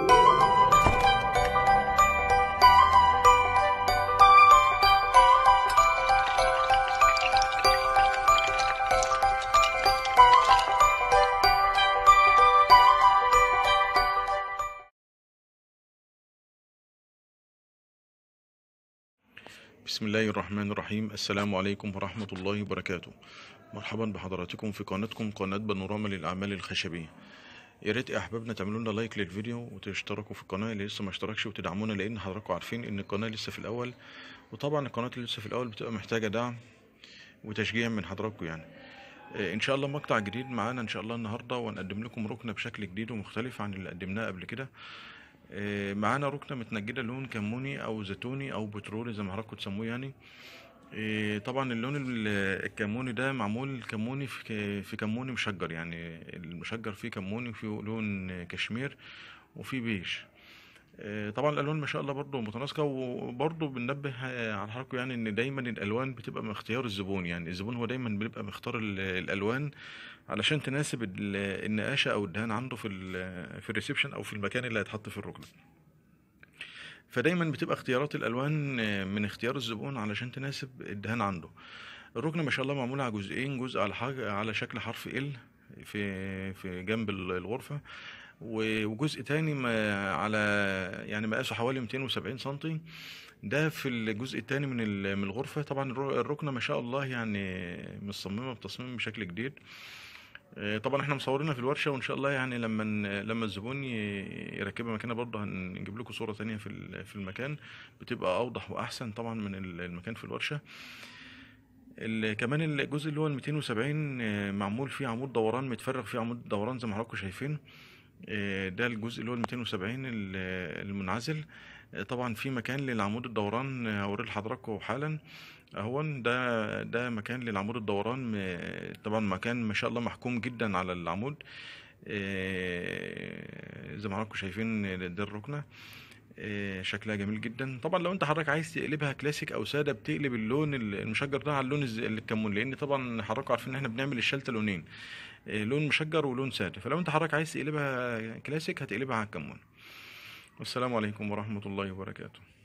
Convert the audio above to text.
بسم الله الرحمن الرحيم السلام عليكم ورحمة الله وبركاته مرحبا بحضراتكم في قناتكم قناة بانوراما للأعمال الخشبية يا ريت يا احبابنا تعملوا لنا لايك للفيديو وتشتركوا في القناه اللي لسه ما اشتركش وتدعمونا لان حضراتكم عارفين ان القناه لسه في الاول وطبعا القناه اللي لسه في الاول بتبقى محتاجه دعم وتشجيع من حضراتكم يعني آه، ان شاء الله مقطع جديد معانا ان شاء الله النهارده ونقدم لكم ركنه بشكل جديد ومختلف عن اللي قدمناه قبل كده آه، معانا ركنه متنجده لون كموني او زيتوني او بترولي زي ما حضراتكم تسموه يعني إيه طبعا اللون الكموني ده معمول كموني في في كموني مشجر يعني المشجر فيه كموني وفيه لون كشمير وفيه بيج إيه طبعا الالوان ما شاء الله برضو متناسقه وبرضو بننبه على حضراتكم يعني ان دايما الالوان بتبقى من اختيار الزبون يعني الزبون هو دايما بيبقى مختار الالوان علشان تناسب النقاشه او الدهان عنده في في الريسبشن او في المكان اللي هيتحط فيه الركنه فدايما بتبقى اختيارات الالوان آه، من اختيار الزبون علشان تناسب الدهان عنده الركنه ما شاء الله معموله على جزئين جزء على حاجه على شكل حرف ال في في جنب الغرفه وجزء تاني ما على يعني مقاسه حوالي 270 سم ده في الجزء التاني من من الغرفه طبعا الركنه ما شاء الله يعني متصممه بتصميم بشكل جديد آه، طبعا احنا مصورينها في الورشه وان شاء الله يعني لما لما الزبون يركبها مكانها برضه هنجيب لكم صوره ثانيه في في المكان بتبقى اوضح واحسن طبعا من المكان في الورشه كمان الجزء اللي هو ال 270 آه، معمول فيه عمود دوران متفرغ فيه عمود دوران زي ما حضراتكم شايفين آه، ده الجزء اللي هو ال 270 المنعزل آه، طبعا في مكان للعمود الدوران هوري آه، لحضراتكم حالا اهو ده ده مكان للعمود الدوران طبعا مكان ما شاء الله محكوم جدا على العمود زي ما حضراتكم شايفين ده الركنه آه، شكلها جميل جدا طبعا لو انت حضرتك عايز تقلبها كلاسيك او ساده بتقلب اللون المشجر ده على اللون الكمون لان طبعا حضرتك عارفين ان احنا بنعمل الشلته لونين آه، لون مشجر ولون ساده فلو انت حضرتك عايز تقلبها كلاسيك هتقلبها على الكمون والسلام عليكم ورحمه الله وبركاته